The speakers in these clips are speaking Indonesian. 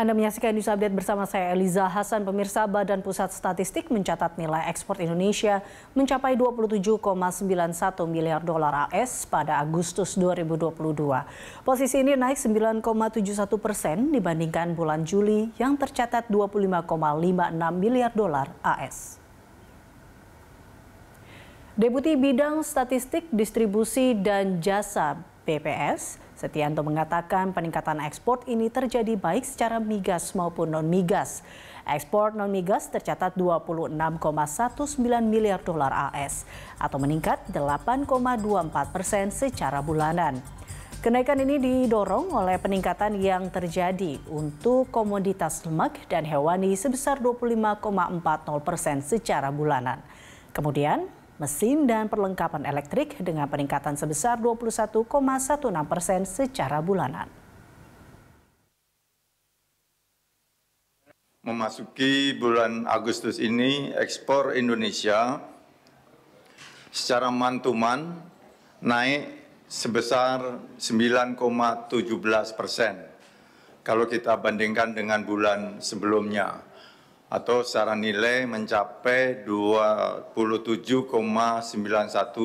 Anda menyaksikan News Update bersama saya Eliza Hasan. Pemirsa Badan Pusat Statistik mencatat nilai ekspor Indonesia mencapai 27,91 miliar dolar AS pada Agustus 2022. Posisi ini naik 9,71 persen dibandingkan bulan Juli yang tercatat 25,56 miliar dolar AS. Deputi Bidang Statistik, Distribusi, dan Jasa BPS, Setianto mengatakan peningkatan ekspor ini terjadi baik secara migas maupun non-migas. Ekspor non-migas tercatat 26,19 miliar dolar AS atau meningkat 8,24 persen secara bulanan. Kenaikan ini didorong oleh peningkatan yang terjadi untuk komoditas lemak dan hewani sebesar 25,40 persen secara bulanan. Kemudian mesin dan perlengkapan elektrik dengan peningkatan sebesar 21,16 persen secara bulanan. Memasuki bulan Agustus ini, ekspor Indonesia secara mantuman naik sebesar 9,17 persen kalau kita bandingkan dengan bulan sebelumnya atau secara nilai mencapai 27,91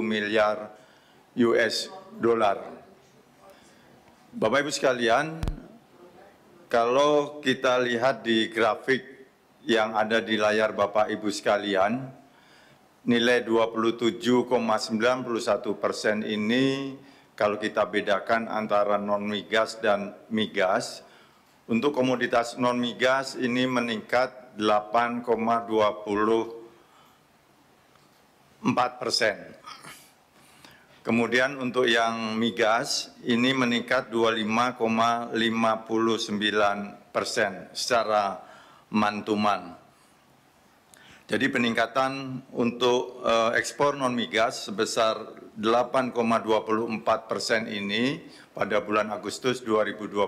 miliar US dollar. Bapak Ibu sekalian, kalau kita lihat di grafik yang ada di layar Bapak Ibu sekalian, nilai 27,91 persen ini kalau kita bedakan antara non-migas dan migas, untuk komoditas non-migas ini meningkat 8,24 persen. Kemudian untuk yang migas ini meningkat 25,59 persen secara mantuman. Jadi peningkatan untuk eh, ekspor non migas sebesar 8,24 persen ini pada bulan Agustus 2022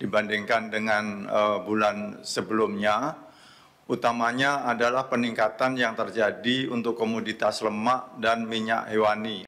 dibandingkan dengan uh, bulan sebelumnya utamanya adalah peningkatan yang terjadi untuk komoditas lemak dan minyak hewani